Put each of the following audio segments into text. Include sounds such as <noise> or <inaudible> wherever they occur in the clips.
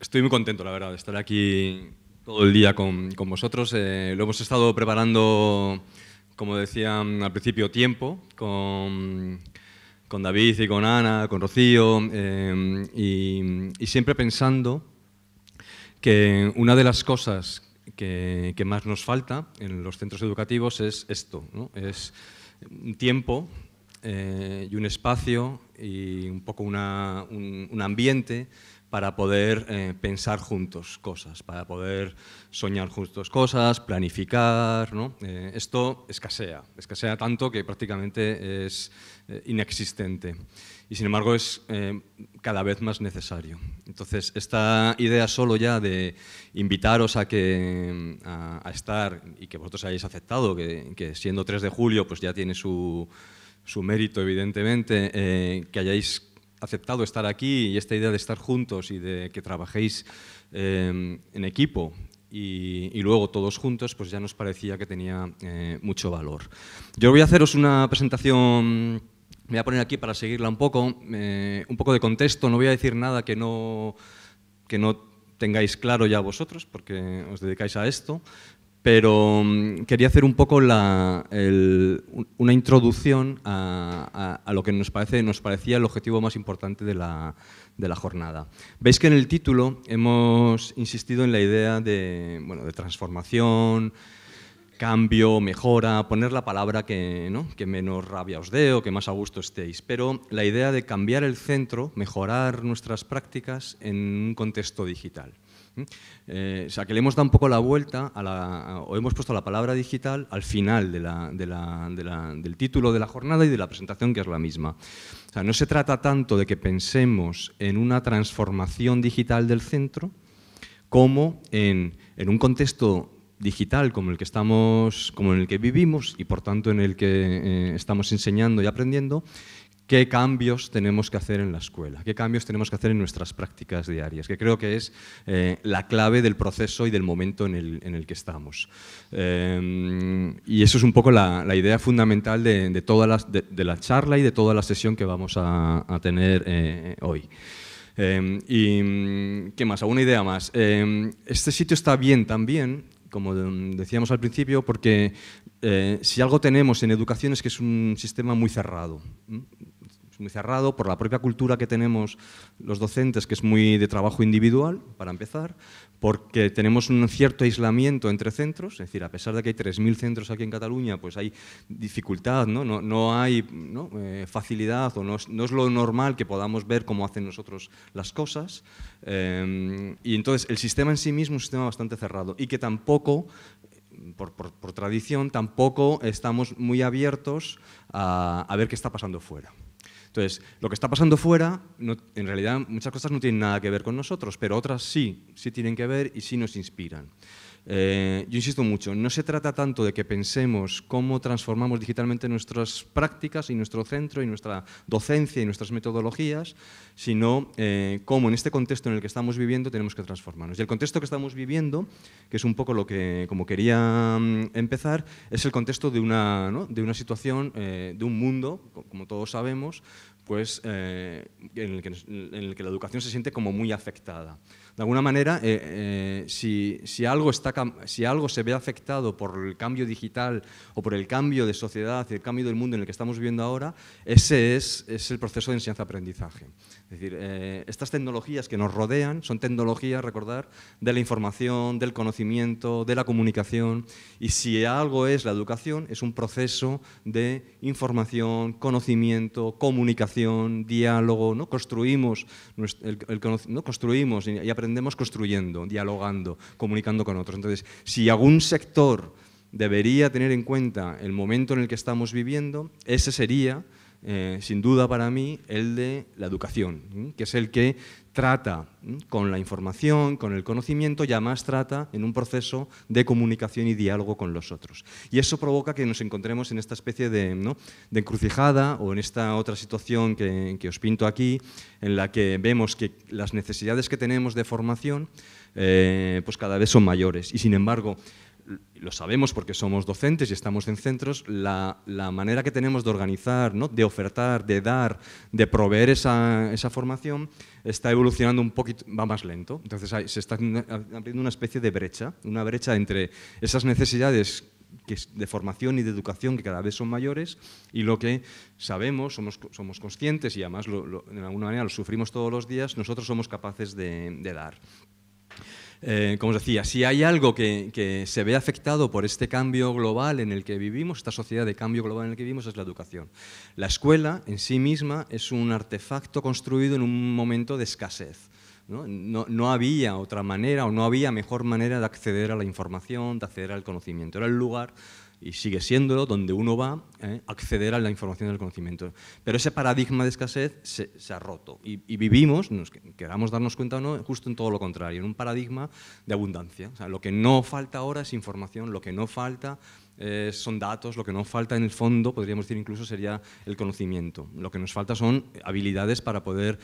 estoy muy contento, la verdad, de estar aquí todo el día con, vosotros. Eh, lo hemos estado preparando, como decía al principio, tiempo, con, David y con Ana, con Rocío, eh, y, siempre pensando que una de las cosas que, más nos falta en los centros educativos es esto, ¿no? es un tiempo eh, y un espacio y un poco una, un ambiente para poder eh, pensar juntos cosas, para poder soñar juntos cosas, planificar. Eh, esto escasea, escasea tanto que prácticamente es eh, inexistente y sin embargo es cada vez más necesario. Entonces, esta idea solo ya de invitaros a, que, a, estar y que vosotros hayáis aceptado, que, siendo 3 de julio pues ya tiene su, su mérito evidentemente, que hayáis aceptado estar aquí y esta idea de estar juntos y de que trabajéis em, en equipo y, luego todos juntos, pues ya nos parecía que tenía eh, mucho valor. Yo voy a haceros una presentación, me voy a poner aquí para seguirla un poco, eh, un poco de contexto, no voy a decir nada que no, que no tengáis claro ya vosotros, porque os dedicáis a esto pero mm, quería hacer un poco una introducción a, lo que nos, parece, nos parecía el objetivo más importante de la, jornada. Veis que en el título hemos insistido en la idea de, transformación, cambio, mejora, poner la palabra que, que menos rabia os dé o que más a gusto estéis, pero la idea de cambiar el centro, mejorar nuestras prácticas en un contexto digital. Eh, o sea, que le hemos dado un poco la vuelta a la, o hemos puesto la palabra digital al final del título de la jornada y de la presentación, que es la misma. O sea, no se trata tanto de que pensemos en una transformación digital del centro como en, un contexto digital como el que estamos, como en el que vivimos y por tanto en el que eh, estamos enseñando y aprendiendo, qué cambios tenemos que hacer en la escuela, qué cambios tenemos que hacer en nuestras prácticas diarias, que creo que es eh, la clave del proceso y del momento en el, que estamos. Eh, y eso es un poco la, idea fundamental de, toda la, de, la charla y de toda la sesión que vamos a, tener eh, hoy. ¿Y qué más? ¿Alguna idea más? este sitio está bien también como decíamos al principio, porque si algo tenemos en educación es que es un sistema muy cerrado es muy cerrado por la propia cultura que tenemos los docentes, que es muy de trabajo individual, para empezar, porque tenemos un cierto aislamiento entre centros, es decir, a pesar de que hay 3.000 centros aquí en Cataluña, pues hay dificultad, no, no, hay eh, facilidad o no es, lo normal que podamos ver cómo hacen nosotros las cosas. Eh, y entonces el sistema en sí mismo es un sistema bastante cerrado y que tampoco por, tradición, tampoco estamos muy abiertos a ver qué está pasando fuera. Entonces, lo que está pasando fuera, en realidad muchas cosas no tienen nada que ver con nosotros, pero otras sí, sí tienen que ver y sí nos inspiran. Eh, yo insisto mucho, no se trata tanto de que pensemos cómo transformamos digitalmente nuestras prácticas y nuestro centro y nuestra docencia y nuestras metodologías, sino eh, cómo en este contexto en el que estamos viviendo tenemos que transformarnos. Y el contexto que estamos viviendo, que es un poco lo que, como quería mm, empezar, es el contexto de una, de una situación, eh, de un mundo, como todos sabemos, pues, en el que la educación se siente como muy afectada. De alguna manera, eh, eh, si, algo está, si algo se ve afectado por el cambio digital o por el cambio de sociedad, y el cambio del mundo en el que estamos viviendo ahora, ese es, es el proceso de enseñanza-aprendizaje. Es decir, eh, estas tecnologías que nos rodean son tecnologías, recordar, de la información, del conocimiento, de la comunicación, y si algo es la educación, es un proceso de información, conocimiento, comunicación, diálogo, ¿no? Construimos, ¿no? Construimos y aprendemos aprendemos construyendo, dialogando, comunicando con otros. Entonces, si algún sector debería tener en cuenta el momento en el que estamos viviendo, ese sería eh, sin duda para mí, el de la educación, que es el que trata con la información, con el conocimiento, ya más trata en un proceso de comunicación y diálogo con los otros. Y eso provoca que nos encontremos en esta especie de, de encrucijada o en esta otra situación que, os pinto aquí, en la que vemos que las necesidades que tenemos de formación eh, pues cada vez son mayores. Y sin embargo, lo sabemos porque somos docentes y estamos en centros, la, la manera que tenemos de organizar, ¿no? de ofertar, de dar, de proveer esa, esa formación, está evolucionando un poquito, va más lento. Entonces se está abriendo una especie de brecha, una brecha entre esas necesidades de formación y de educación que cada vez son mayores y lo que sabemos, somos, somos conscientes y además de alguna manera lo sufrimos todos los días, nosotros somos capaces de, de dar. Eh, como os decía, si hay algo que, se ve afectado por este cambio global en el que vivimos, esta sociedad de cambio global en el que vivimos, es la educación. La escuela en sí misma es un artefacto construido en un momento de escasez. ¿no? no había otra manera o no había mejor manera de acceder a la información, de acceder al conocimiento. Era el lugar y sigue siéndolo, donde uno va a ¿eh? acceder a la información del conocimiento. Pero ese paradigma de escasez se, ha roto y, vivimos, queramos darnos cuenta o no, justo en todo lo contrario, en un paradigma de abundancia. lo que no falta ahora es información, lo que no falta eh, son datos, lo que no falta en el fondo, podríamos decir incluso, sería el conocimiento. Lo que nos falta son habilidades para poder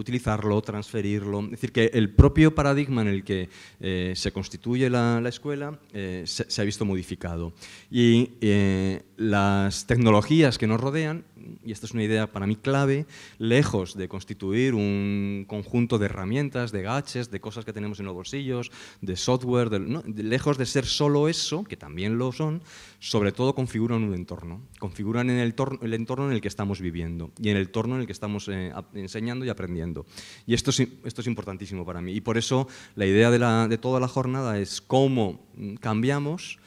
utilizarlo, transferirlo. Es decir, que el propio paradigma en el que eh, se constituye la, escuela eh, se, ha visto modificado. Y eh, las tecnologías que nos rodean y esta es una idea para mí clave, lejos de constituir un conjunto de herramientas, de gaches, de cosas que tenemos en los bolsillos, de software, lejos de ser solo eso, que también lo son, sobre todo configuran un entorno, configuran en el, entorno en el que estamos viviendo y en el entorno en el que estamos eh, enseñando y aprendiendo. Y esto es, importantísimo para mí. Y por eso la idea de toda la jornada es cómo mm, cambiamos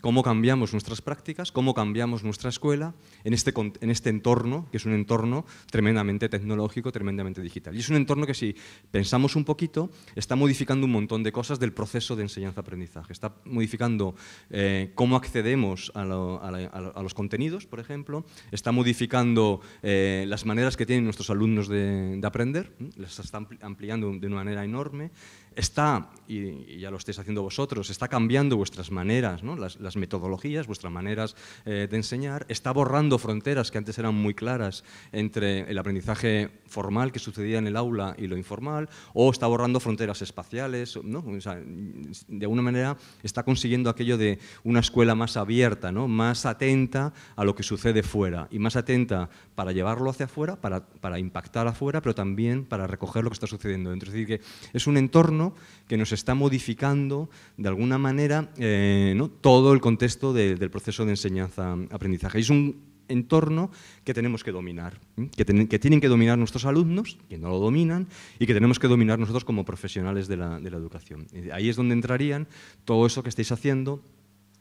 cómo cambiamos nuestras prácticas, cómo cambiamos nuestra escuela en este, este entorno, que es un entorno tremendamente tecnológico, tremendamente digital. Y es un entorno que si pensamos un poquito, está modificando un montón de cosas del proceso de enseñanza-aprendizaje. Está modificando eh, cómo accedemos a, los contenidos, por ejemplo, está modificando eh, las maneras que tienen nuestros alumnos de, de aprender, las está ampliando de una manera enorme, está, y, ya lo estáis haciendo vosotros, está cambiando vuestras maneras, ¿no? las, metodologías, vuestras maneras eh, de enseñar, está borrando fronteras que antes eran muy claras entre el aprendizaje formal que sucedía en el aula y lo informal, o está borrando fronteras espaciales, ¿no? de alguna manera está consiguiendo aquello de una escuela más abierta, ¿no? más atenta a lo que sucede fuera, y más atenta para llevarlo hacia afuera, para, para impactar afuera, pero también para recoger lo que está sucediendo dentro. Es decir, que es un entorno que nos está modificando de alguna manera eh, todo el contexto del proceso de enseñanza-aprendizaje. Es un entorno que tenemos que dominar, que, tienen que dominar nuestros alumnos, que no lo dominan, y que tenemos que dominar nosotros como profesionales de la, de la educación. Eh, ahí es donde entrarían todo eso que estáis haciendo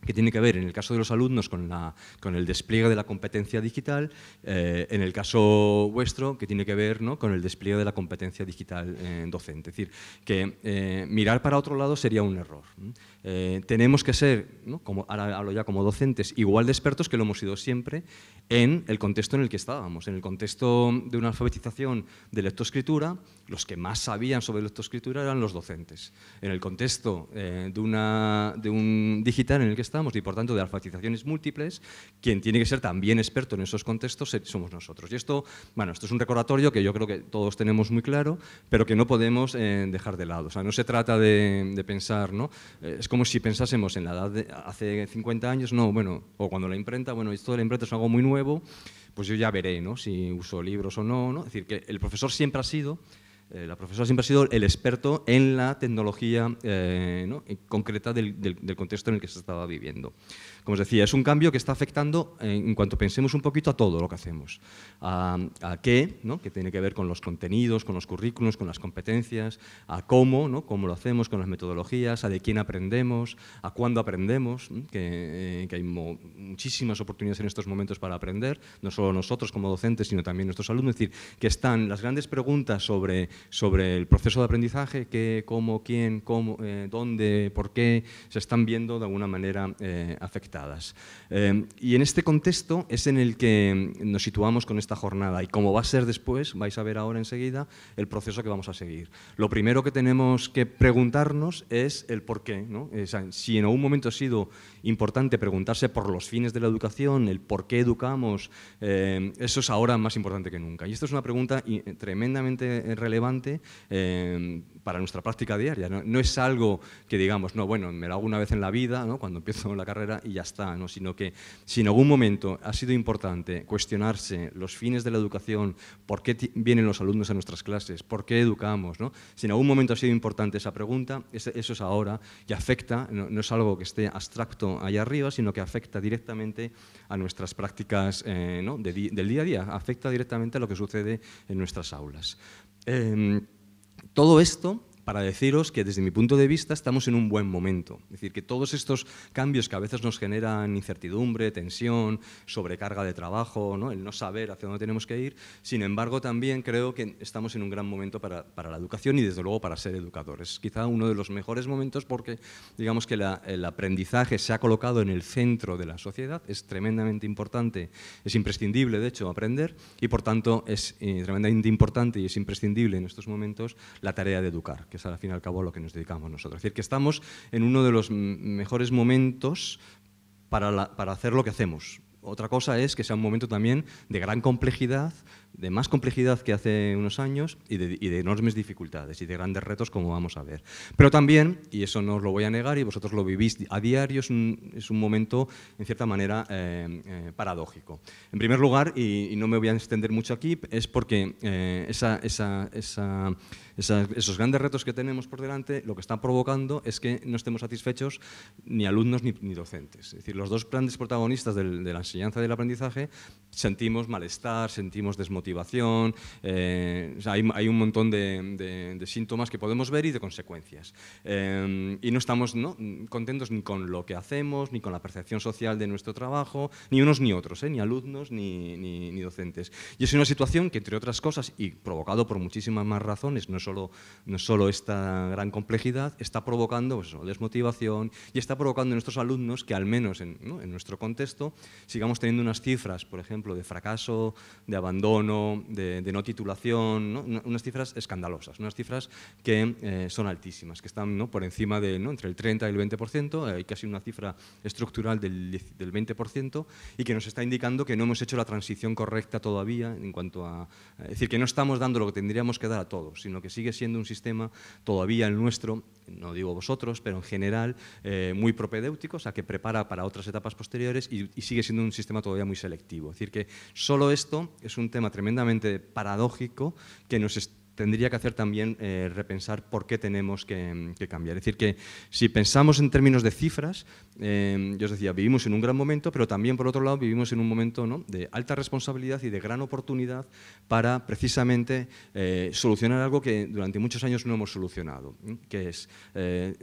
que tiene que ver en el caso de los alumnos con, el despliegue de la competencia digital, eh, en el caso vuestro que tiene que ver ¿no? con el despliegue de la competencia digital eh, docente. Es decir, que eh, mirar para otro lado sería un error. Eh, tenemos que ser, como, ahora hablo ya como docentes, igual de expertos que lo hemos sido siempre en el contexto en el que estábamos, en el contexto de una alfabetización de lectoescritura, los que más sabían sobre lectoescritura eran los docentes. En el contexto eh, de, una, de un digital en el que estábamos y por tanto de alfabetizaciones múltiples, quien tiene que ser también experto en esos contextos somos nosotros. Y esto, bueno, esto es un recordatorio que yo creo que todos tenemos muy claro, pero que no podemos eh, dejar de lado. O sea, no se trata de, de pensar, ¿no? Es como si pensásemos en la edad de hace 50 años, no, bueno, o cuando la imprenta, bueno, esto de la imprenta es algo muy nuevo, pues yo ya veré, ¿no? Si uso libros o no, ¿no? Es decir, que el profesor siempre ha sido, eh, la profesora siempre ha sido el experto en la tecnología eh, concreta del, del, contexto en el que se estaba viviendo como os decía, es un cambio que está afectando, eh, en cuanto pensemos un poquito, a todo lo que hacemos. A, qué, que tiene que ver con los contenidos, con los currículos, con las competencias, a cómo, ¿no? cómo lo hacemos, con las metodologías, a de quién aprendemos, a cuándo aprendemos, eh, que, hay muchísimas oportunidades en estos momentos para aprender, no solo nosotros como docentes, sino también nuestros alumnos. Es decir, que están las grandes preguntas sobre, sobre el proceso de aprendizaje, qué, cómo, quién, cómo, eh, dónde, por qué, se están viendo de alguna manera eh, afectadas. Em, y en este contexto es en el que em, nos situamos con esta jornada y como va a ser después, vais a ver ahora enseguida el proceso que vamos a seguir. Lo primero que tenemos que preguntarnos es el por qué. si en algún momento ha sido importante preguntarse por los fines de la educación, el por qué educamos, em, eso es ahora más importante que nunca. Y esto es una pregunta eh, tremendamente eh, relevante para nuestra práctica diaria. ¿no? es algo que digamos, no, bueno, me lo hago una vez en la vida, cuando empiezo la carrera y ya está, sino que si en algún momento ha sido importante cuestionarse los fines de la educación, por qué vienen los alumnos a nuestras clases, por qué educamos, ¿no? si en algún momento ha sido importante esa pregunta, eso es ahora y afecta, no, es algo que esté abstracto allá arriba, sino que afecta directamente a nuestras prácticas eh, ¿no? del día a día, afecta directamente a lo que sucede en nuestras aulas. Em, todo esto para deciros que desde mi punto de vista estamos en un buen momento. Es decir, que todos estos cambios que a veces nos generan incertidumbre, tensión, sobrecarga de trabajo, el no saber hacia dónde tenemos que ir, sin embargo también creo que estamos en un gran momento para, la educación y desde luego para ser educadores. Quizá uno de los mejores momentos porque digamos que el aprendizaje se ha colocado en el centro de la sociedad, es tremendamente importante, es imprescindible de hecho aprender y por tanto es eh, tremendamente importante y es imprescindible en estos momentos la tarea de educar, es al fin y al cabo lo que nos dedicamos nosotros. Es decir, que estamos en uno de los mejores momentos para, para hacer lo que hacemos. Otra cosa es que sea un momento también de gran complejidad, de más complejidad que hace unos años y de, enormes dificultades y de grandes retos, como vamos a ver. Pero también, y eso no os lo voy a negar y vosotros lo vivís a diario, es un, es un momento, en cierta manera, eh, eh, paradójico. En primer lugar, y, no me voy a extender mucho aquí, es porque eh, esa, esa esos grandes retos que tenemos por delante, lo que está provocando es que no estemos satisfechos ni alumnos ni, docentes. Es decir, los dos grandes protagonistas de la enseñanza y del aprendizaje sentimos malestar, sentimos desmotivación, eh, hay, un montón de, síntomas que podemos ver y de consecuencias. Eh, y no estamos contentos ni con lo que hacemos, ni con la percepción social de nuestro trabajo, ni unos ni otros, ¿eh? ni alumnos ni, ni, ni docentes. Y es una situación que, entre otras cosas, y provocado por muchísimas más razones, no es solo, no solo esta gran complejidad, está provocando pues desmotivación y está provocando en nuestros alumnos que al menos en, nuestro contexto sigamos teniendo unas cifras, por ejemplo, de fracaso, de abandono, de, no titulación, unas cifras escandalosas, unas cifras que eh, son altísimas, que están por encima de entre el 30 y el 20%, hay casi una cifra estructural del, del 20% y que nos está indicando que no hemos hecho la transición correcta todavía en cuanto a... Es decir, que no estamos dando lo que tendríamos que dar a todos, sino que sigue siendo un sistema todavía el nuestro no digo vosotros, pero en general, eh, muy propedéutico, o sea, que prepara para otras etapas posteriores y, y, sigue siendo un sistema todavía muy selectivo. Es decir, que solo esto es un tema tremendamente paradójico que nos tendría que hacer también eh, repensar por qué tenemos que, cambiar. Es decir, que si pensamos en términos de cifras, em, yo os decía, vivimos en un gran momento, pero también por otro lado vivimos en un momento ¿no? de alta responsabilidad y de gran oportunidad para precisamente eh, solucionar algo que durante muchos años no hemos solucionado, que es, eh,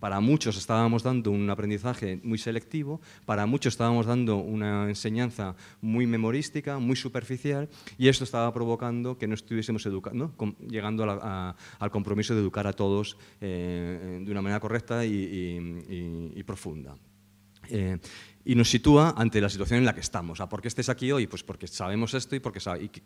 para muchos estábamos dando un aprendizaje muy selectivo, para muchos estábamos dando una enseñanza muy memorística, muy superficial, y esto estaba provocando que no estuviésemos llegando al compromiso de educar a todos eh, de una manera correcta y, profunda. Eh, y nos sitúa ante la situación en la que estamos. ¿A ¿Por qué estés aquí hoy? Pues porque sabemos esto y porque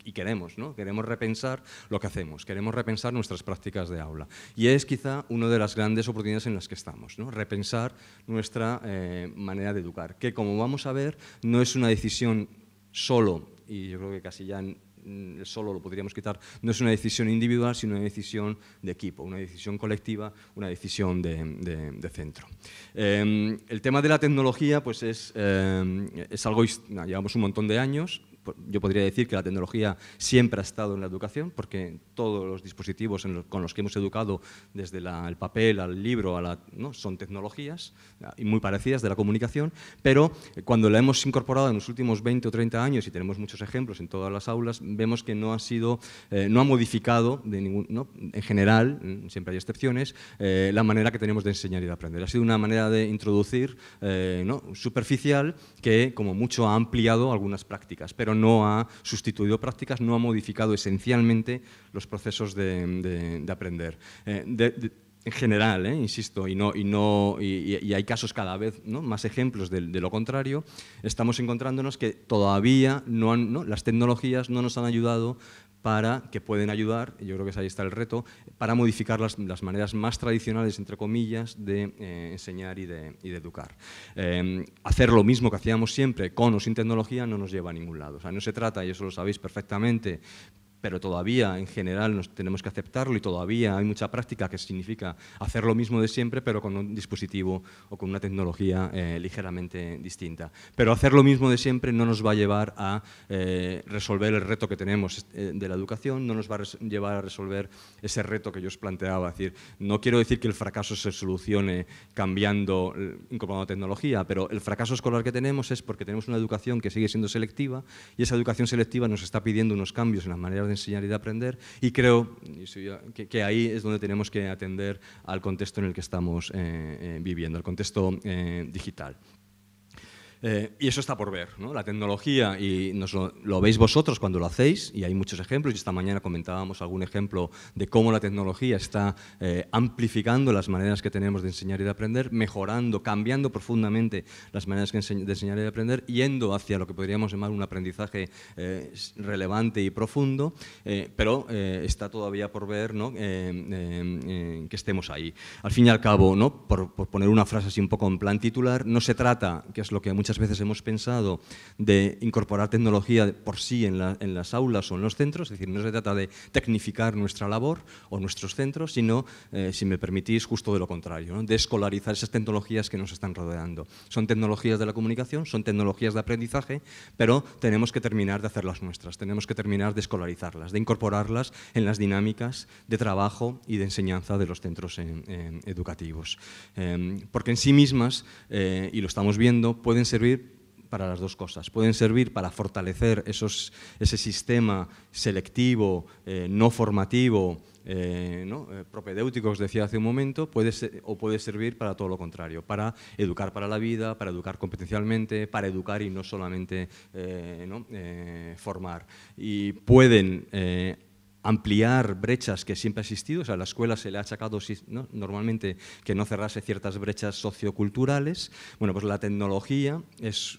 y, queremos, ¿no? Queremos repensar lo que hacemos, queremos repensar nuestras prácticas de aula. Y es quizá una de las grandes oportunidades en las que estamos, ¿no? Repensar nuestra eh, manera de educar, que como vamos a ver, no es una decisión solo y yo creo que casi ya Mm, solo lo podríamos quitar, no es una decisión individual, sino una decisión de equipo, una decisión colectiva, una decisión de, centro. Em, el tema de la tecnología pues es, em, es algo, llevamos un montón de años, yo podría decir que la tecnología siempre ha estado en la educación, porque todos los dispositivos con los que hemos educado, desde el papel al libro, a la, ¿no? son tecnologías ah, muy parecidas de la comunicación, pero eh, cuando la hemos incorporado en los últimos 20 o 30 años, y tenemos muchos ejemplos en todas las aulas, vemos que no ha sido, eh, no ha modificado de ningún, ¿no? en general, mm, siempre hay excepciones, eh, la manera que tenemos de enseñar y de aprender. Ha sido una manera de introducir ¿no? superficial que, como mucho, ha ampliado algunas prácticas, pero no ha sustituido prácticas, no ha modificado esencialmente los procesos de, aprender. Eh, en general, eh, insisto, y, no, y, no, y, hay casos cada vez más ejemplos de, lo contrario, estamos encontrándonos que todavía no las tecnologías no nos han ayudado para que pueden ayudar, yo creo que ahí está el reto, para modificar las, maneras más tradicionales, entre comillas, de eh, enseñar y de, educar. Em, hacer lo mismo que hacíamos siempre, con o sin tecnología, no nos lleva a ningún lado. O sea, no se trata, y eso lo sabéis perfectamente, pero todavía en general nos tenemos que aceptarlo y todavía hay mucha práctica que significa hacer lo mismo de siempre, pero con un dispositivo o con una tecnología eh, ligeramente distinta. Pero hacer lo mismo de siempre no nos va a llevar a eh, resolver el reto que tenemos eh, de la educación, no nos va a llevar a resolver ese reto que yo os planteaba. Es decir, no quiero decir que el fracaso se solucione cambiando, incorporando tecnología, pero el fracaso escolar que tenemos es porque tenemos una educación que sigue siendo selectiva y esa educación selectiva nos está pidiendo unos cambios en las maneras de enseñar y de aprender, y creo que, ahí es donde tenemos que atender al contexto en el que estamos eh, eh, viviendo, al contexto eh, digital. Eh, y eso está por ver. La tecnología, y lo, veis vosotros cuando lo hacéis, y hay muchos ejemplos, y esta mañana comentábamos algún ejemplo de cómo la tecnología está eh, amplificando las maneras que tenemos de enseñar y de aprender, mejorando, cambiando profundamente las maneras que de enseñar y de aprender, yendo hacia lo que podríamos llamar un aprendizaje eh, relevante y profundo, pero está todavía por ver que estemos ahí. Al fin y al cabo, ¿no? por, por poner una frase así un poco en plan titular, no se trata, que es lo que muchas veces hemos pensado de incorporar tecnología por sí en, las aulas o en los centros, es decir, no se trata de tecnificar nuestra labor o nuestros centros, sino, eh, si me permitís, justo de lo contrario, de escolarizar esas tecnologías que nos están rodeando. Son tecnologías de la comunicación, son tecnologías de aprendizaje, pero tenemos que terminar de hacerlas nuestras, tenemos que terminar de escolarizarlas, de incorporarlas en las dinámicas de trabajo y de enseñanza de los centros educativos. Em, porque en sí mismas, eh, y lo estamos viendo, pueden ser servir para las dos cosas. Pueden servir para fortalecer esos, ese sistema selectivo, eh, no formativo, eh, ¿no? Eh, os decía hace un momento, puede o puede servir para todo lo contrario, para educar para la vida, para educar competencialmente, para educar y no solamente eh, formar. Y pueden ampliar brechas que siempre ha existido. O sea, a la escuela se le ha achacado normalmente que no cerrase ciertas brechas socioculturales. Bueno, pues la tecnología es,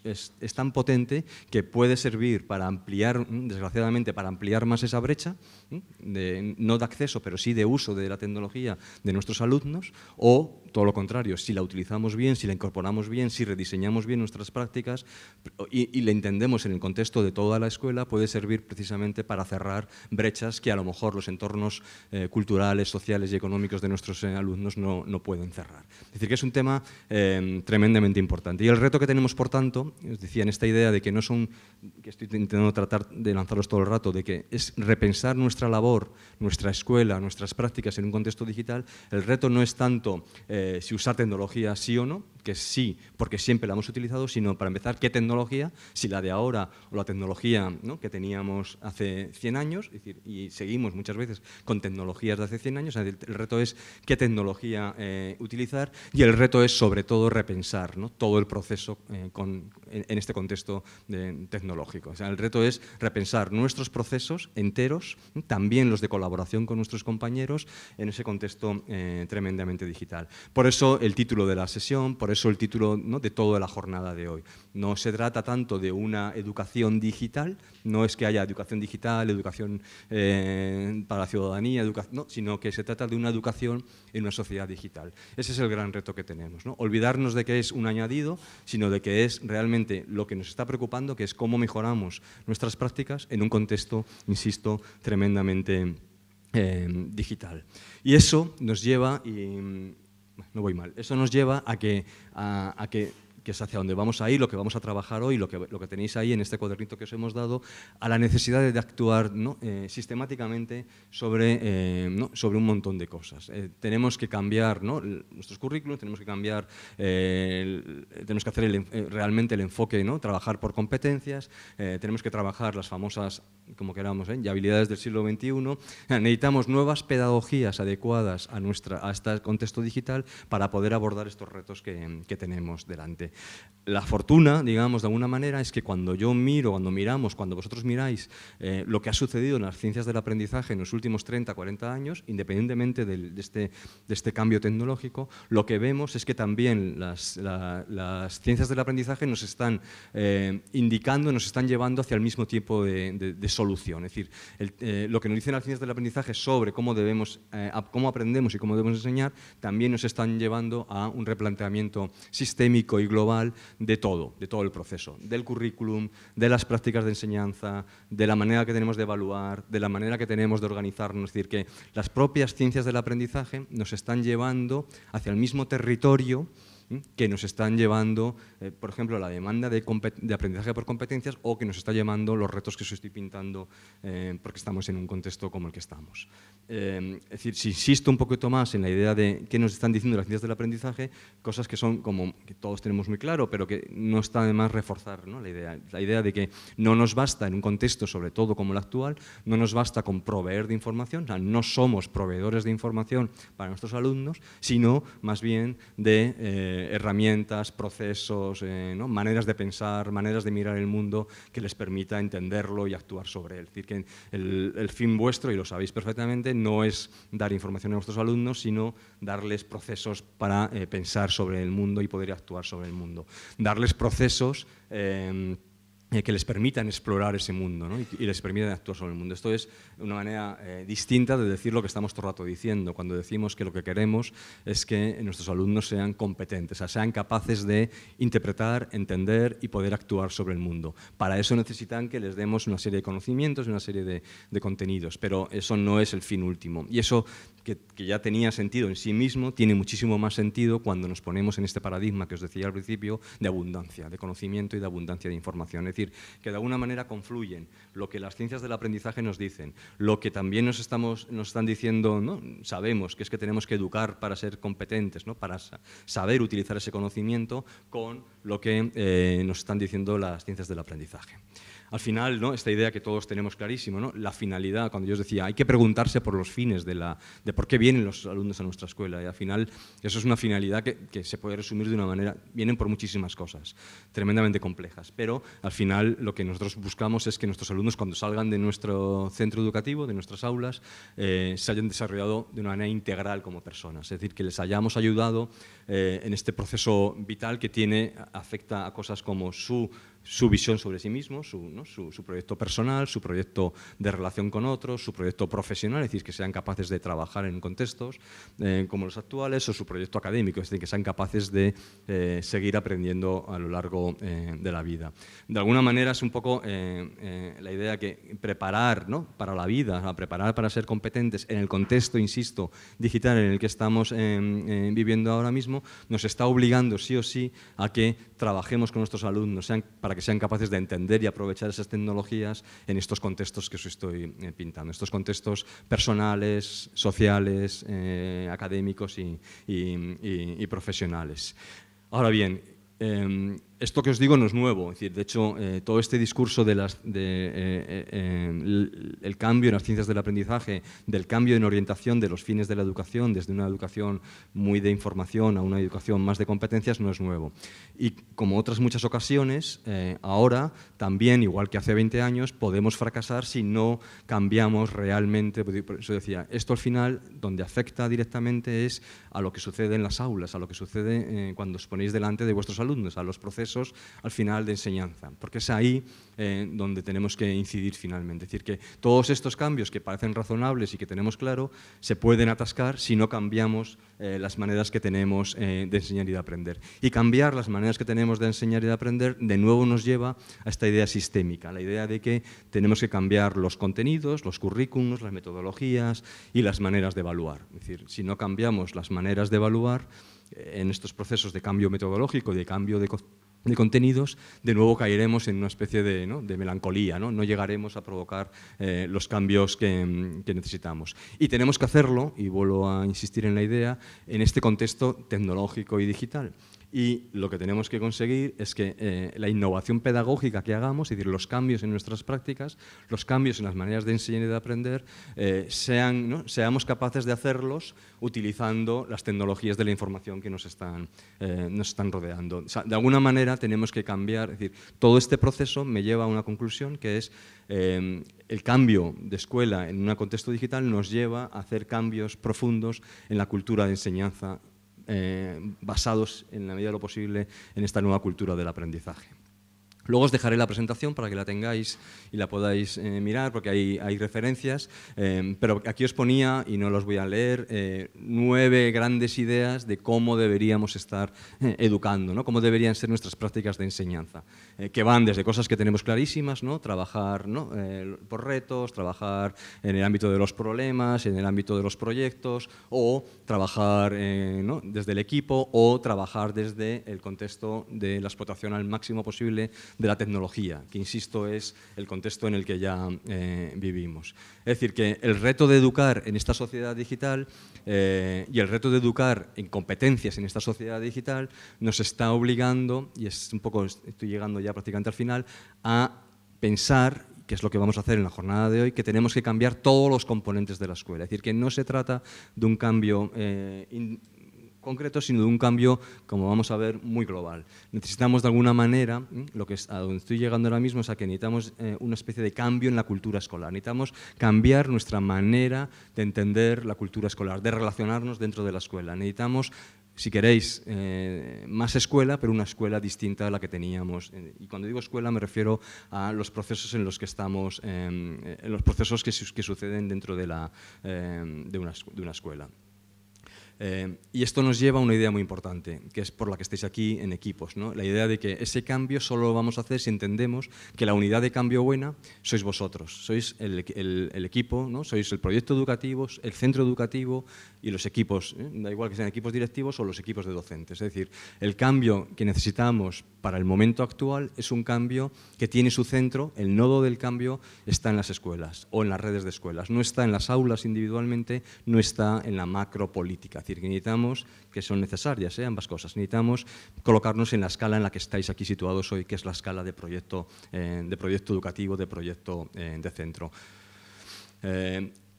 tan potente que puede servir para ampliar, mm, desgraciadamente, para ampliar más esa brecha, mm, de, no de acceso, pero sí de uso de la tecnología de nuestros alumnos, o todo lo contrario, si la utilizamos bien, si la incorporamos bien, si rediseñamos bien nuestras prácticas y, la entendemos en el contexto de toda la escuela, puede servir precisamente para cerrar brechas que a lo mejor los entornos eh, culturales, sociales y económicos de nuestros eh, alumnos no, pueden cerrar. Es decir, que es un tema em, tremendamente importante. Y el reto que tenemos, por tanto, os decía en esta idea de que no son, que estoy intentando tratar de lanzarlos todo el rato, de que es repensar nuestra labor, nuestra escuela, nuestras prácticas en un contexto digital, el reto no es tanto... Eh, eh, si usar tecnología sí o no, que sí, porque siempre la hemos utilizado, sino para empezar, qué tecnología, si la de ahora o la tecnología que teníamos hace 100 años, y seguimos muchas veces con tecnologías de hace 100 años, el, reto es qué tecnología eh, utilizar y el reto es sobre todo repensar todo el proceso eh, en, este contexto tecnológico. sea, el reto es repensar nuestros procesos enteros, también los de colaboración con nuestros compañeros, en ese contexto eh, tremendamente digital. Por eso el título de la sesión, por eso el título de toda la jornada de hoy. No se trata tanto de una educación digital, no es que haya educación digital, educación eh, para la ciudadanía, sino que se trata de una educación en una sociedad digital. Ese es el gran reto que tenemos. Olvidarnos de que es un añadido, sino de que es realmente lo que nos está preocupando, que es cómo mejoramos nuestras prácticas en un contexto, insisto, tremendamente eh, digital. Y eso nos lleva no voy mal. Eso nos lleva a que, a, que es hacia dónde vamos a ir, lo que vamos a trabajar hoy, lo que, lo que tenéis ahí en este cuadernito que os hemos dado, a la necesidad de, actuar eh, sistemáticamente sobre, eh, sobre un montón de cosas. Eh, tenemos que cambiar nuestros currículos, tenemos que cambiar, tenemos que hacer realmente el enfoque, trabajar por competencias, tenemos que trabajar las famosas, como queramos, y habilidades del siglo XXI. <laughs> Necesitamos nuevas pedagogías adecuadas a, nuestra, a este contexto digital para poder abordar estos retos que, que tenemos delante la fortuna, digamos, de alguna manera, es que cuando yo miro, cuando miramos, cuando vosotros miráis eh, lo que ha sucedido en las ciencias del aprendizaje en los últimos 30, 40 años, independientemente de, este, de, este, cambio tecnológico, lo que vemos es que también las, ciencias del aprendizaje nos están eh, indicando, nos están llevando hacia el mismo tipo de, solución. Es decir, eh, lo que nos dicen las ciencias del aprendizaje sobre cómo, debemos, cómo aprendemos y cómo debemos enseñar, también nos están llevando a un replanteamiento sistémico y global de todo, de todo el proceso, del currículum, de las prácticas de enseñanza, de la manera que tenemos de evaluar, de la manera que tenemos de organizarnos. Es decir, que las propias ciencias del aprendizaje nos están llevando hacia el mismo territorio que nos están llevando, eh, por ejemplo, la demanda de, aprendizaje por competencias o que nos está llevando los retos que os estoy pintando eh, porque estamos en un contexto como el que estamos. Eh, es decir, si insisto un poquito más en la idea de qué nos están diciendo las ciencias del aprendizaje, cosas que son como que todos tenemos muy claro, pero que no está de más reforzar la, idea, la idea de que no nos basta en un contexto, sobre todo como el actual, no nos basta con proveer de información, no somos proveedores de información para nuestros alumnos, sino más bien de eh, herramientas, procesos, eh, maneras de pensar, maneras de mirar el mundo que les permita entenderlo y actuar sobre él. Es decir, que el, fin vuestro, y lo sabéis perfectamente, no es dar información a vuestros alumnos, sino darles procesos para eh, pensar sobre el mundo y poder actuar sobre el mundo. Darles procesos que les permitan explorar ese mundo y, les permitan actuar sobre el mundo. Esto es una manera eh, distinta de decir lo que estamos todo el rato diciendo, cuando decimos que lo que queremos es que nuestros alumnos sean competentes, sean capaces de interpretar, entender y poder actuar sobre el mundo. Para eso necesitan que les demos una serie de conocimientos y una serie de, contenidos, pero eso no es el fin último. Y eso que, que ya tenía sentido en sí mismo, tiene muchísimo más sentido cuando nos ponemos en este paradigma que os decía al principio de abundancia, de conocimiento y de abundancia de información decir, que de alguna manera confluyen lo que las ciencias del aprendizaje nos dicen, lo que también nos, están diciendo, sabemos que es que tenemos que educar para ser competentes, para saber utilizar ese conocimiento con lo que eh, nos están diciendo las ciencias del aprendizaje al final, ¿no? esta idea que todos tenemos clarísimo, ¿no? la finalidad, cuando yo os decía, hay que preguntarse por los fines de, la, de por qué vienen los alumnos a nuestra escuela. Y al final, eso es una finalidad que, se puede resumir de una manera, vienen por muchísimas cosas, tremendamente complejas. Pero al final, lo que nosotros buscamos es que nuestros alumnos, cuando salgan de nuestro centro educativo, de nuestras aulas, eh, se hayan desarrollado de una manera integral como personas. Es decir, que les hayamos ayudado eh, en este proceso vital que tiene, afecta a cosas como su su visión sobre sí mismo, su, proyecto personal, su proyecto de relación con otros, su proyecto profesional, es decir, que sean capaces de trabajar en contextos eh, como los actuales, o su proyecto académico, es decir, que sean capaces de eh, seguir aprendiendo a lo largo eh, de la vida. De alguna manera es un poco la idea que preparar ¿no? para la vida, preparar para ser competentes en el contexto, insisto, digital en el que estamos viviendo ahora mismo, nos está obligando sí o sí a que trabajemos con nuestros alumnos, sean que sean capaces de entender y aprovechar esas tecnologías en estos contextos que os estoy eh, pintando, estos contextos personales, sociales, eh, académicos y, profesionales. Ahora bien, em, esto que os digo no es nuevo, decir, de hecho, eh, todo este discurso del de eh, eh, el cambio en las ciencias del aprendizaje, del cambio en orientación de los fines de la educación, desde una educación muy de información a una educación más de competencias, no es nuevo. Y como otras muchas ocasiones, ahora también, igual que hace 20 años, podemos fracasar si no cambiamos realmente, eso decía, esto al final, donde afecta directamente es a lo que sucede en las aulas, a lo que sucede cuando os ponéis delante de vuestros alumnos, a los procesos al final de enseñanza, porque es ahí eh, donde tenemos que incidir finalmente. Es decir, que todos estos cambios que parecen razonables y que tenemos claro, se pueden atascar si no cambiamos eh, las maneras que tenemos eh, de enseñar y de aprender. Y cambiar las maneras que tenemos de enseñar y de aprender, de nuevo nos lleva a esta idea sistémica, la idea de que tenemos que cambiar los contenidos, los currículums, las metodologías y las maneras de evaluar. Es decir, si no cambiamos las maneras de evaluar, en estos procesos de cambio metodológico y de cambio de de contenidos, de nuevo caeremos en una especie de, melancolía, ¿no? llegaremos a provocar eh, los cambios mm, que, necesitamos. Y tenemos que hacerlo, y vuelvo a insistir en la idea, en este contexto tecnológico y digital. Y lo que tenemos que conseguir es que eh, la innovación pedagógica que hagamos, es decir, los cambios en nuestras prácticas, los cambios en las maneras de enseñar y de aprender, eh, sean, seamos capaces de hacerlos utilizando las tecnologías de la información que nos están, eh, rodeando. de alguna manera tenemos que cambiar, es decir, todo este proceso me lleva a una conclusión que es el cambio de escuela en un contexto digital nos lleva a hacer cambios profundos en la cultura de enseñanza eh, basados en la medida de lo posible en esta nueva cultura del aprendizaje. Luego os dejaré la presentación para que la tengáis y la podáis eh, mirar, porque hay, hay referencias, eh, pero aquí os ponía, y no los voy a leer, eh, nueve grandes ideas de cómo deberíamos estar educando, ¿no? cómo deberían ser nuestras prácticas de enseñanza, que van desde cosas que tenemos clarísimas, ¿no? trabajar por retos, trabajar en el ámbito de los problemas, en el ámbito de los proyectos, o trabajar desde el equipo, o trabajar desde el contexto de la explotación al máximo posible de la tecnología, que insisto es el contexto en el que ya eh, vivimos. Es decir, que el reto de educar en esta sociedad digital eh, y el reto de educar en competencias en esta sociedad digital nos está obligando, y es un poco, estoy llegando ya prácticamente al final, a pensar que es lo que vamos a hacer en la jornada de hoy, que tenemos que cambiar todos los componentes de la escuela. Es decir, que no se trata de un cambio eh, concreto, sino de un cambio, como vamos a ver, muy global. Necesitamos de alguna manera, lo que a donde estoy llegando ahora mismo es a que necesitamos eh, una especie de cambio en la cultura escolar. Necesitamos cambiar nuestra manera de entender la cultura escolar, de relacionarnos dentro de la escuela. Necesitamos si queréis, eh, más escuela, pero una escuela distinta a la que teníamos. Eh, y cuando digo escuela me refiero a los procesos en los que estamos, em, en los procesos que, suceden dentro de em, una escuela. Eh, y esto nos lleva a una idea muy importante, que es por la que estáis aquí en equipos, la idea de que ese cambio solo lo vamos a hacer si entendemos que la unidad de cambio buena sois vosotros, sois el, equipo, sois el proyecto educativo, el centro educativo y los equipos, ¿eh? da igual que sean equipos directivos o los equipos de docentes. Es decir, el cambio que necesitamos para el momento actual es un cambio que tiene su centro, el nodo del cambio está en las escuelas o en las redes de escuelas, no está en las aulas individualmente, no está en la macro política decir, que necesitamos, que son necesarias ¿eh? ambas cosas, necesitamos colocarnos en la escala en la que estáis aquí situados hoy, que es la escala de proyecto, eh, de proyecto educativo, de proyecto eh, de centro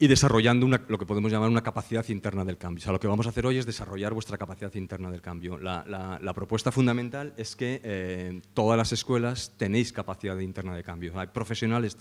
y desarrollando lo que podemos llamar una capacidad interna del cambio. O sea, lo que vamos a hacer hoy es desarrollar vuestra capacidad interna del cambio. La, propuesta fundamental es que eh, todas las escuelas tenéis capacidad interna de cambio. Hay profesionales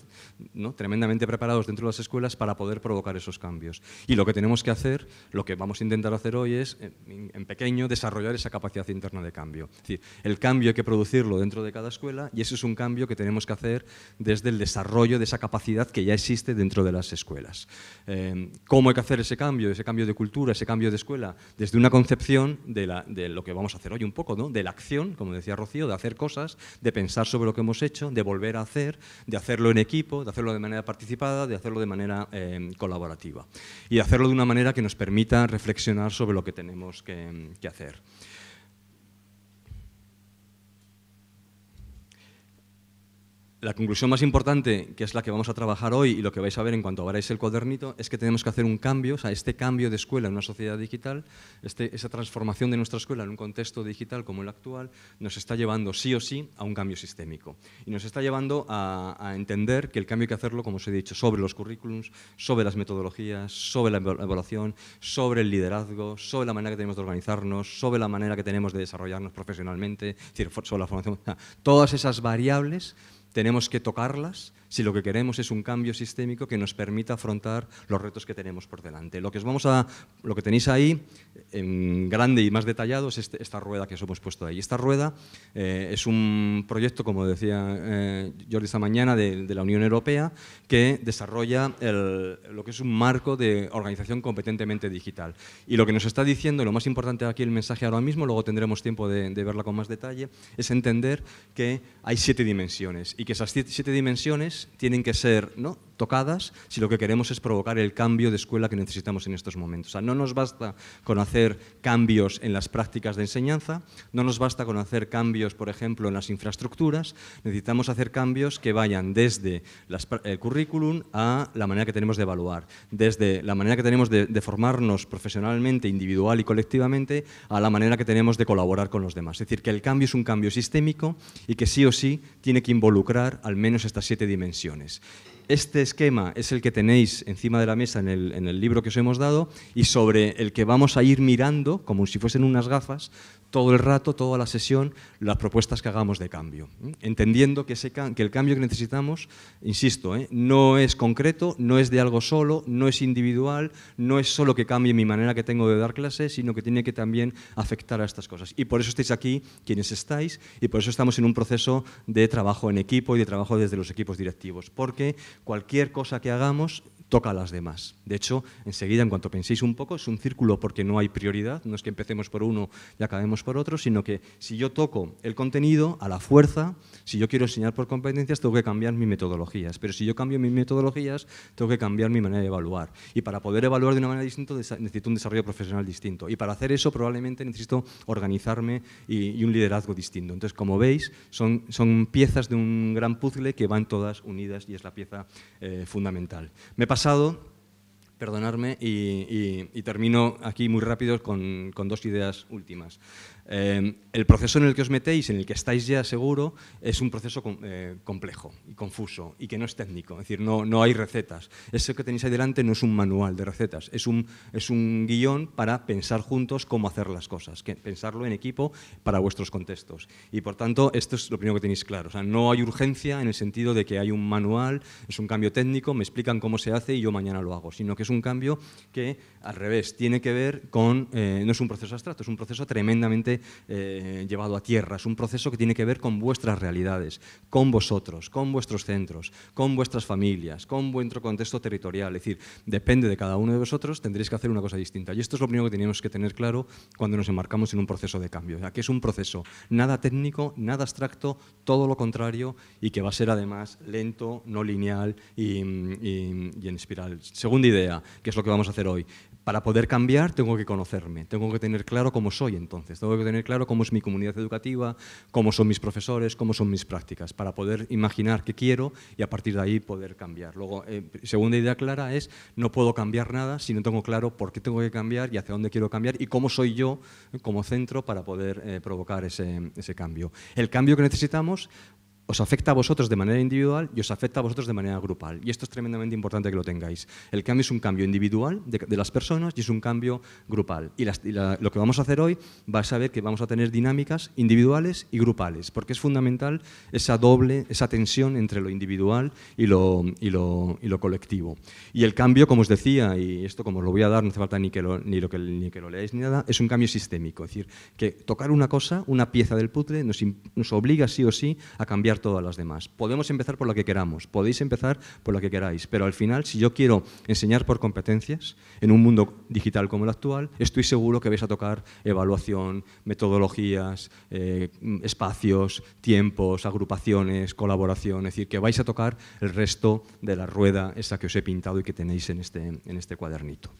¿no? tremendamente preparados dentro de las escuelas para poder provocar esos cambios. Y lo que tenemos que hacer, lo que vamos a intentar hacer hoy es, en, pequeño, desarrollar esa capacidad interna de cambio. Es decir, el cambio hay que producirlo dentro de cada escuela y ese es un cambio que tenemos que hacer desde el desarrollo de esa capacidad que ya existe dentro de las escuelas. Em, cómo hay que hacer ese cambio, ese cambio de cultura, ese cambio de escuela, desde una concepción de, lo que vamos a hacer hoy un poco, de la acción, como decía Rocío, de hacer cosas, de pensar sobre lo que hemos hecho, de volver a hacer, de hacerlo en equipo, de hacerlo de manera participada, de hacerlo de manera em, colaborativa y de hacerlo de una manera que nos permita reflexionar sobre lo que tenemos que em, hacer. La conclusión más importante, que es la que vamos a trabajar hoy y lo que vais a ver en cuanto abráis el cuadernito, es que tenemos que hacer un cambio, o sea, este cambio de escuela en una sociedad digital, este, esa transformación de nuestra escuela en un contexto digital como el actual, nos está llevando sí o sí a un cambio sistémico. Y nos está llevando a, a entender que el cambio hay que hacerlo, como os he dicho, sobre los currículums, sobre las metodologías, sobre la evaluación, sobre el liderazgo, sobre la manera que tenemos de organizarnos, sobre la manera que tenemos de desarrollarnos profesionalmente, es decir, sobre la formación, todas esas variables tenemos que tocarlas, si lo que queremos es un cambio sistémico que nos permita afrontar los retos que tenemos por delante. Lo que, os vamos a, lo que tenéis ahí, en grande y más detallado, es este, esta rueda que os hemos puesto ahí. Esta rueda eh, es un proyecto, como decía eh, Jordi esta mañana, de, la Unión Europea, que desarrolla lo que es un marco de organización competentemente digital. Y lo que nos está diciendo, y lo más importante aquí el mensaje ahora mismo, luego tendremos tiempo de verla con más detalle, es entender que hay siete dimensiones y que esas siete dimensiones tienen que ser ¿no? tocadas si lo que queremos es provocar el cambio de escuela que necesitamos en estos momentos. O sea, no nos basta con hacer cambios en las prácticas de enseñanza, no nos basta con hacer cambios, por ejemplo, en las infraestructuras, necesitamos hacer cambios que vayan desde el currículum a la manera que tenemos de evaluar, desde la manera que tenemos de, de formarnos profesionalmente, individual y colectivamente, a la manera que tenemos de colaborar con los demás. Es decir, que el cambio es un cambio sistémico y que sí o sí tiene que involucrar al menos estas siete dimensiones este esquema es el que tenéis encima de la mesa en el libro que os hemos dado y sobre el que vamos a ir mirando, como si fuesen unas gafas, todo el rato, toda la sesión, las propuestas que hagamos de cambio. Entendiendo que, que, el cambio que necesitamos, insisto, ¿eh? no es concreto, no es de algo solo, no es individual, no es solo que cambie mi manera que tengo de dar clases, sino que tiene que también afectar a estas cosas. Y por eso estáis aquí quienes estáis y por eso estamos en un proceso de trabajo en equipo y de trabajo desde los equipos directivos. Porque cualquier cosa que hagamos toca a las demás. De hecho, enseguida, en cuanto penséis un poco, es un círculo porque no hay prioridad, no es que empecemos por uno y acabemos por otro, sino que si yo toco el contenido a la fuerza, si yo quiero enseñar por competencias, tengo que cambiar mis metodologías, pero si yo cambio mis metodologías, tengo que cambiar mi manera de evaluar. Y para poder evaluar de una manera distinta, necesito un desarrollo profesional distinto. Y para hacer eso, probablemente necesito organizarme y, un liderazgo distinto. Entonces, como veis, son, son piezas de un gran puzzle que van todas unidas y es la pieza eh, fundamental. Me pasado, perdonarme, y, termino aquí muy rápido con dos ideas últimas. Em, el proceso en el que os metéis, en el que estáis ya seguro, es un proceso eh, complejo y confuso y que no es técnico, es decir, no, no hay recetas. Eso que tenéis ahí delante no es un manual de recetas, es un, es un guión para pensar juntos cómo hacer las cosas, que, pensarlo en equipo para vuestros contextos. Y por tanto, esto es lo primero que tenéis claro. O sea, no hay urgencia en el sentido de que hay un manual, es un cambio técnico, me explican cómo se hace y yo mañana lo hago, sino que es un cambio que, al revés, tiene que ver con, eh, no es un proceso abstracto, es un proceso tremendamente eh, llevado a tierra. Es un proceso que tiene que ver con vuestras realidades, con vosotros, con vuestros centros, con vuestras familias, con vuestro contexto territorial. Es decir, depende de cada uno de vosotros, tendréis que hacer una cosa distinta. Y esto es lo primero que tenemos que tener claro cuando nos enmarcamos en un proceso de cambio. que es un proceso nada técnico, nada abstracto, todo lo contrario y que va a ser además lento, no lineal y, en espiral. Segunda idea, que es lo que vamos a hacer hoy. Para poder cambiar tengo que conocerme, tengo que tener claro cómo soy entonces, tengo que tener claro cómo es mi comunidad educativa, cómo son mis profesores, cómo son mis prácticas, para poder imaginar qué quiero y a partir de ahí poder cambiar. Luego, eh, segunda idea clara es no puedo cambiar nada si no tengo claro por qué tengo que cambiar y hacia dónde quiero cambiar y cómo soy yo como centro para poder eh, provocar ese, ese cambio. El cambio que necesitamos os afecta a vosotros de manera individual y os afecta a vosotros de manera grupal. Y esto es tremendamente importante que lo tengáis. El cambio es un cambio individual de, las personas y es un cambio grupal. Y, lo que vamos a hacer hoy va a saber que vamos a tener dinámicas individuales y grupales, porque es fundamental esa doble, esa tensión entre lo individual y lo, y lo, y lo colectivo. Y el cambio, como os decía, y esto como os lo voy a dar, no hace falta ni que lo, ni lo, que, ni que lo leáis ni nada, es un cambio sistémico. Es decir, que tocar una cosa, una pieza del putre, nos, nos obliga sí o sí a cambiar todas las demás. Podemos empezar por la que queramos, podéis empezar por la que queráis, pero al final, si yo quiero enseñar por competencias en un mundo digital como el actual, estoy seguro que vais a tocar evaluación, metodologías, eh, espacios, tiempos, agrupaciones, colaboración, es decir, que vais a tocar el resto de la rueda esa que os he pintado y que tenéis en este, en este cuadernito.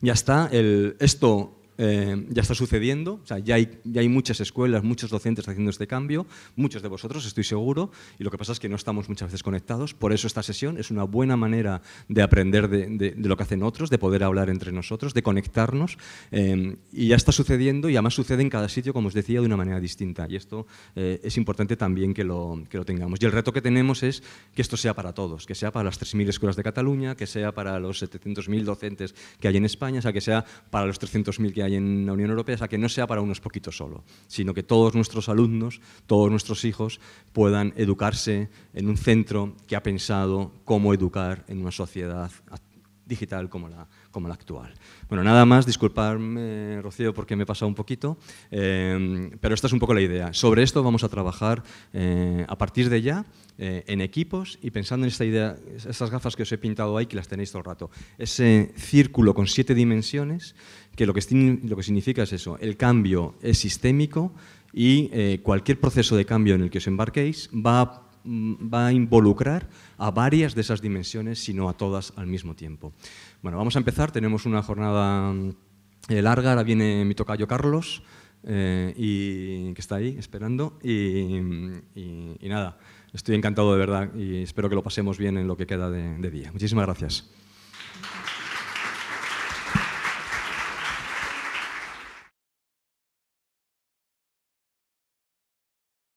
Ya está, el, esto eh, ya está sucediendo, o sea, ya hay, ya hay muchas escuelas, muchos docentes haciendo este cambio, muchos de vosotros, estoy seguro, y lo que pasa es que no estamos muchas veces conectados, por eso esta sesión es una buena manera de aprender de, lo que hacen otros, de poder hablar entre nosotros, de conectarnos, eh, y ya está sucediendo, y además sucede en cada sitio, como os decía, de una manera distinta, y esto eh, es importante también que lo, que lo tengamos. Y el reto que tenemos es que esto sea para todos, que sea para las 3.000 escuelas de Cataluña, que sea para los 700.000 docentes que hay en España, o sea, que sea para los 300.000 que hay hay en la Unión Europea es a que no sea para unos poquitos solo, sino que todos nuestros alumnos, todos nuestros hijos puedan educarse en un centro que ha pensado cómo educar en una sociedad actual digital como la, como la actual. Bueno, nada más, disculparme, Rocío, porque me he pasado un poquito, eh, pero esta es un poco la idea. Sobre esto vamos a trabajar eh, a partir de ya eh, en equipos y pensando en esta idea, estas gafas que os he pintado ahí, que las tenéis todo el rato. Ese círculo con siete dimensiones, que lo que, lo que significa es eso, el cambio es sistémico y cualquier proceso de cambio en el que os embarquéis va va a involucrar a varias de esas dimensiones, sino a todas al mismo tiempo. Bueno, vamos a empezar. Tenemos una jornada eh, larga. Ahora viene mi tocayo Carlos, eh, y, que está ahí esperando. Y, nada, estoy encantado de verdad y espero que lo pasemos bien en lo que queda de día. Muchísimas gracias.